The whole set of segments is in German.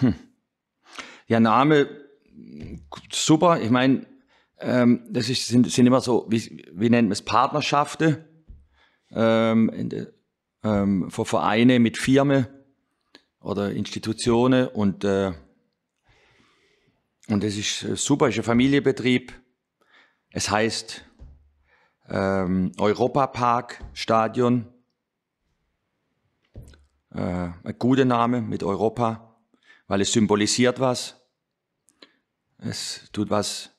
Hm. Ja, Name, super. Ich meine, ähm, das ist, sind, sind immer so, wie, wie nennt man es, Partnerschaften ähm, de, ähm, von Vereinen mit Firmen oder Institutionen und, äh, und das ist äh, super, ist ein Familienbetrieb. Es heißt ähm, Park Stadion. Äh, ein guter Name mit Europa weil es symbolisiert was. Es tut was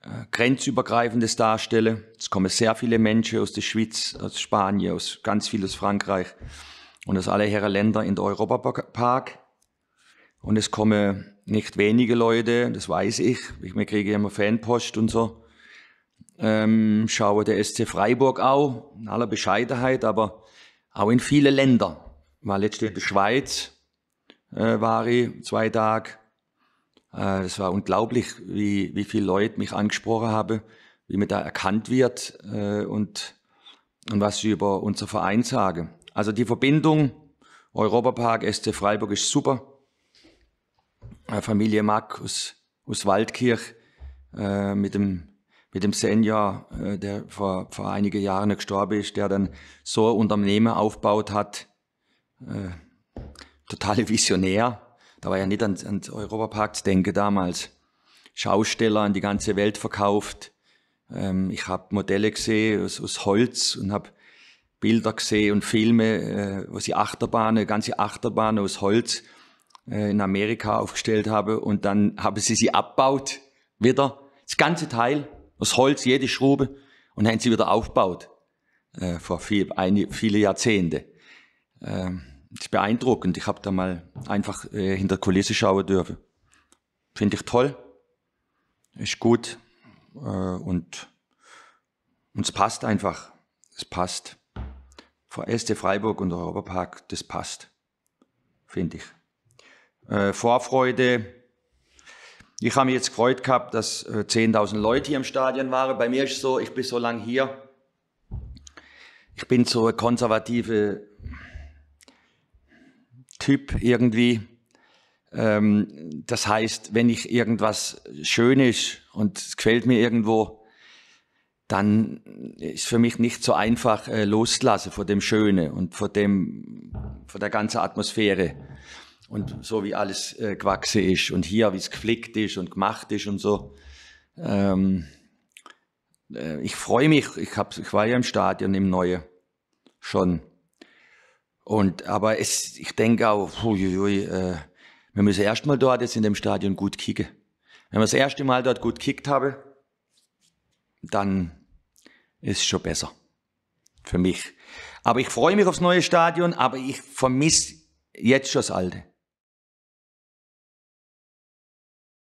äh, Grenzübergreifendes darstelle. Es kommen sehr viele Menschen aus der Schweiz, aus Spanien, aus ganz viel aus Frankreich und aus aller Herren Länder in den Europapark. Und es kommen nicht wenige Leute, das weiß ich, ich kriege immer Fanpost und so. Ähm, schaue der SC Freiburg auch, in aller Bescheidenheit, aber auch in viele Länder. Weil jetzt steht die Schweiz, äh, war ich zwei Tage. Äh, es war unglaublich, wie, wie viele Leute mich angesprochen haben, wie man da erkannt wird äh, und, und was sie über unser Verein sagen. Also die Verbindung Europapark SC Freiburg ist super. Familie Mack aus, aus Waldkirch äh, mit dem mit dem Senior, äh, der vor, vor einigen Jahren gestorben ist, der dann so ein Unternehmen aufgebaut hat. Äh, totale Visionär. Da war ja nicht an, an Europapark zu denken damals. Schausteller an die ganze Welt verkauft. Ähm, ich habe Modelle gesehen aus, aus Holz und habe Bilder gesehen und Filme, äh, wo sie Achterbahnen, ganze Achterbahnen aus Holz äh, in Amerika aufgestellt habe und dann haben sie sie abbaut wieder das ganze Teil aus Holz, jede Schrube und haben sie wieder aufgebaut äh, vor viel, viele Jahrzehnte. Ähm, ist beeindruckend. Ich habe da mal einfach äh, hinter Kulisse schauen dürfen. Finde ich toll. Ist gut. Äh, und, und es passt einfach. Es passt. SC Freiburg und Europapark, das passt. Finde ich. Äh, Vorfreude. Ich habe mich jetzt gefreut gehabt, dass äh, 10.000 Leute hier im Stadion waren. Bei mir ist es so, ich bin so lange hier. Ich bin so eine konservative Typ irgendwie. Ähm, das heißt, wenn ich irgendwas schön ist und es gefällt mir irgendwo, dann ist für mich nicht so einfach äh, loszulassen von dem Schönen und vor dem, von der ganzen Atmosphäre und so wie alles äh, gewachsen ist und hier wie es geflickt ist und gemacht ist und so. Ähm, äh, ich freue mich. Ich, hab, ich war ja im Stadion im Neue schon. Und, aber es, ich denke auch, huiuiui, äh, wir müssen erstmal dort jetzt in dem Stadion gut kicken. Wenn wir das erste Mal dort gut kickt haben, dann ist es schon besser. Für mich. Aber ich freue mich aufs neue Stadion, aber ich vermisse jetzt schon das alte.